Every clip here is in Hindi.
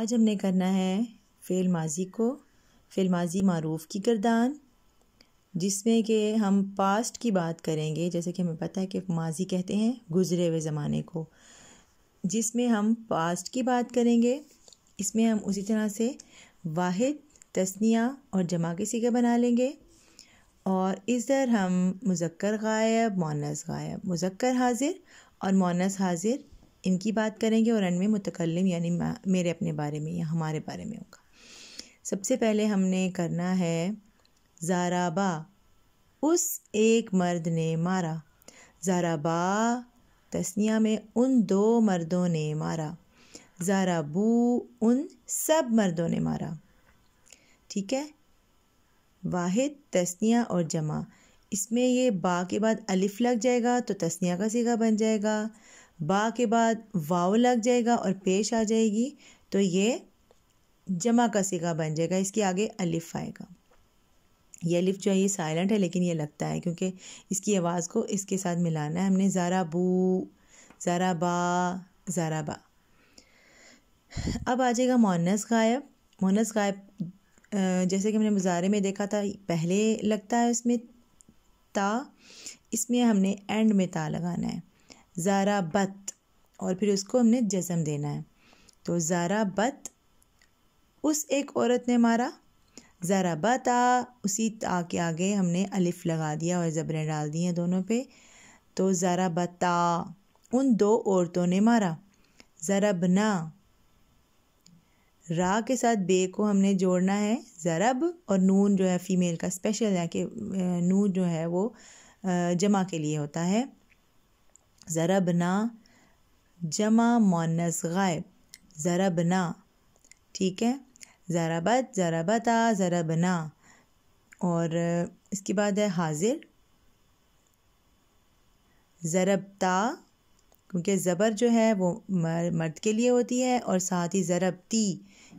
आज हमने करना है फ़ेल माजी को फ़ेल माजी मरूफ़ की गर्दान जिसमें कि हम पास्ट की बात करेंगे जैसे कि हमें पता है कि माजी कहते हैं गुज़रे हुए ज़माने को जिसमें हम पास्ट की बात करेंगे इसमें हम उसी तरह से वाहिद तस्निया और जमा के सीखे बना लेंगे और इस दर हम मुजक्र गायब मोनस गायब मुजक्र हाजिर और मोनस हाजिर इनकी बात करेंगे और अनवे मुतकलम यानी मेरे अपने बारे में या हमारे बारे में होगा सबसे पहले हमने करना है जाराबा उस एक मर्द ने मारा जाराबा तस्निया में उन दो मर्दों ने मारा जाराबू उन सब मर्दों ने मारा ठीक है वाहिद तस्निया और जमा इसमें ये बा के बाद अलिफ लग जाएगा तो तस्निया का सीगा बन जाएगा बा के बाद वाव लग जाएगा और पेश आ जाएगी तो ये जमा का सिगा बन जाएगा इसके आगे अलिफ आएगा ये अलिफ जो है ये साइलेंट है लेकिन ये लगता है क्योंकि इसकी आवाज़ को इसके साथ मिलाना है हमने ज़ारा बू ज़ारा बा ज़ारा बा अब आ जाएगा मोनस गायब मोनस गायब जैसे कि हमने मुजारे में देखा था पहले लगता है उसमें ता इसमें हमने एंड में ता लगाना है ज़ारा बत और फिर उसको हमने जज़म देना है तो ज़ारा बत उस एक औरत ने मारा ज़रा बता उसी ता के आगे हमने अलिफ़ लगा दिया और ज़बरें डाल दी हैं दोनों पे तो ज़रा बता उन दो औरतों ने मारा ना रा के साथ बे को हमने जोड़ना है ज़रब और नून जो है फ़ीमेल का स्पेशल है कि नून जो है वो जमा के लिए होता है ज़रबना जमा मोनस गायब ज़रबना ठीक है ज़राबत ज़रब ना और uh, इसके बाद है हाजिर ज़रबता क्योंकि ज़बर जो है वो मर्द के लिए होती है और साथ ही ज़रबती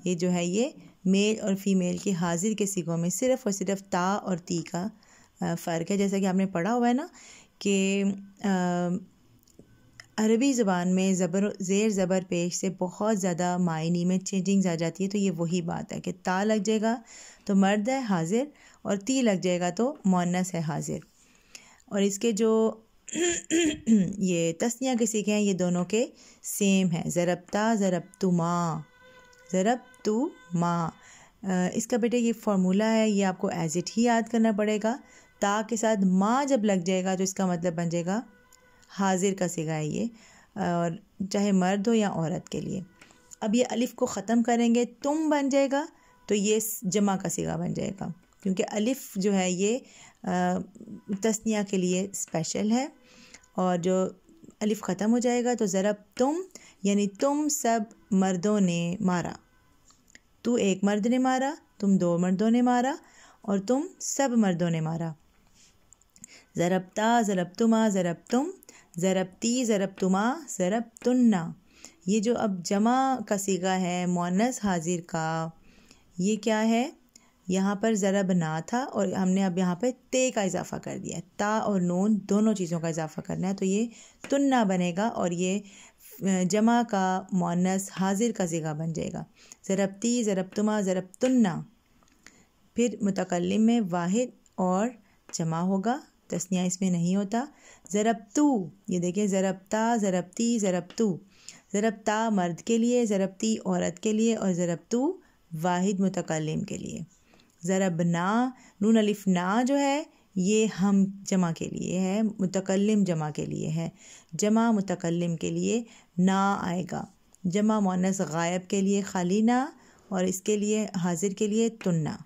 ये जो है ये मेल और फीमेल के हाजिर के सिकों में सिर्फ़ और सिर्फ ता और ती का uh, फ़र्क है जैसा कि आपने पढ़ा हुआ है ना कि uh, अरबी ज़बान में ज़बर ज़ेर ज़बर पेश से बहुत ज़्यादा मायने में चेंजिंग्स आ जाती है तो ये वही बात है कि ता लग जाएगा तो मर्द है हाजिर और ती लग जाएगा तो मोनस है हाजिर और इसके जो ये तस्निया के सीखे हैं ये दोनों के सेम है ज़रबता ज़रब तो माँ ज़रब तो माँ इसका बेटे ये फार्मूला है ये आपको एज इट ही याद करना पड़ेगा ता के साथ माँ जब लग जाएगा तो इसका मतलब बन जाएगा हाजिर का सिगा है ये और चाहे मर्द हो या औरत के लिए अब ये अलिफ़ को ख़त्म करेंगे तुम बन जाएगा तो ये जमा का सिगा बन जाएगा क्योंकि अलिफ़ जो है ये तस्निया के लिए स्पेशल है और जो अलिफ़ ख़त्म हो जाएगा तो ज़रा तुम यानी तुम सब मर्दों ने मारा तू एक मर्द ने मारा तुम दो मर्दों ने मारा और तुम सब मर्दों ने मारा ज़रब ता ज़रब तुमा ज़रब तुम ज़रबती ज़रब तुन्ना ये जो अब जमा का सीगा है मोनस हाजिर का ये क्या है यहाँ पर ज़रब ना था और हमने अब यहाँ पर ते का इजाफ़ा कर दिया ता और नून दोनों चीज़ों का इजाफ़ा करना है तो ये तुन्ना बनेगा और ये जमा का मोनस हाजिर का सीगा बन जाएगा ज़रबती ज़रब तुन्ना फिर मुतकलम में वाहिद और जमा होगा तस्निया इसमें नहीं होता ज़रबतू ये देखिए ज़रबता ज़रबती ज़रबतू ज़रबता मर्द के लिए ज़रबती औरत के लिए और ज़रबतू वाहिद मुतकलम के लिए ज़रबना नून अलिफना जो है ये हम जमा के लिए है मुतकलम जमा के लिए है जमा मुतकलम के लिए ना आएगा जमा मोनस गायब के लिए खाली ना और इसके लिए हाजिर के लिए तुन्ना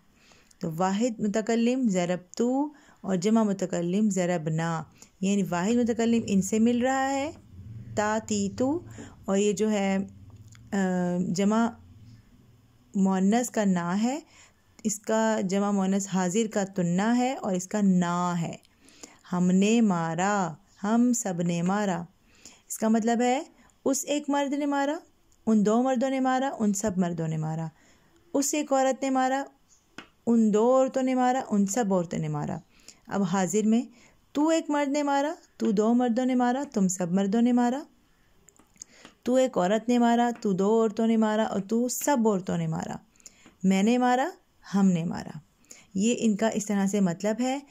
तो वाहिद मुतकलम ज़रबतू और जमा मुतकलम जरब ना यानी वाहिद मुतकलम इनसे मिल रहा है ता ती तो और ये जो है जमा मोनस का ना है इसका जमा मोनस हाजिर का तुन्ना है और इसका ना है हमने मारा हम सब ने मारा इसका मतलब है उस एक मर्द ने मारा उन दो मर्दों ने मारा उन सब मर्दों ने मारा उस एक औरत ने मारा उन दो औरतों ने मारा उन सब औरतों ने मारा अब हाजिर में तू एक मर्द ने मारा तू दो मर्दों ने मारा तुम सब मर्दों ने मारा तू एक औरत ने मारा तू दो औरतों ने मारा और तू सब औरतों ने मारा मैंने मारा हमने मारा ये इनका इस तरह से मतलब है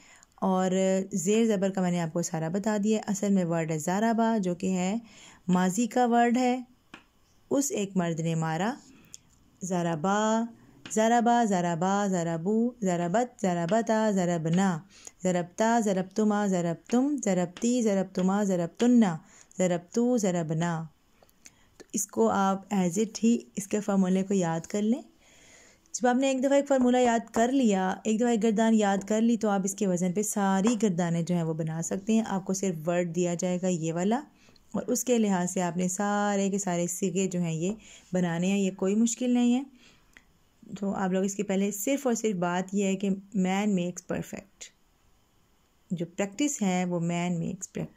और ज़ेर ज़बर का मैंने आपको सारा बता दिया असल में वर्ड है ज़ाराबा जो कि है माजी का वर्ड है उस एक मर्द ने मारा ज़ाराबा ज़रबा ज़रबा ज़रबू ज़रबत ज़रबता ज़रबना ज़रबता ज़रबतुमा ज़रबतुम ज़रबती ज़रबतुमा ज़रबतुन्ना ज़रबतू ज़रबना तो इसको आप एज इट ही इसके फार्मूले को याद कर लें जब आपने एक दफ़ा एक फार्मूला याद कर लिया एक दफ़ा एक गर्दान याद कर ली तो आप इसके वज़न पे सारी गर्दानें जो हैं वो बना सकते हैं आपको सिर्फ वर्ड दिया जाएगा ये वाला और उसके लिहाज से आपने सारे के सारे सिगे जो हैं ये बनाने हैं ये कोई मुश्किल नहीं है तो आप लोग इसके पहले सिर्फ और सिर्फ बात यह है कि मैन मेक्स परफेक्ट जो प्रैक्टिस है वो मैन मेक्स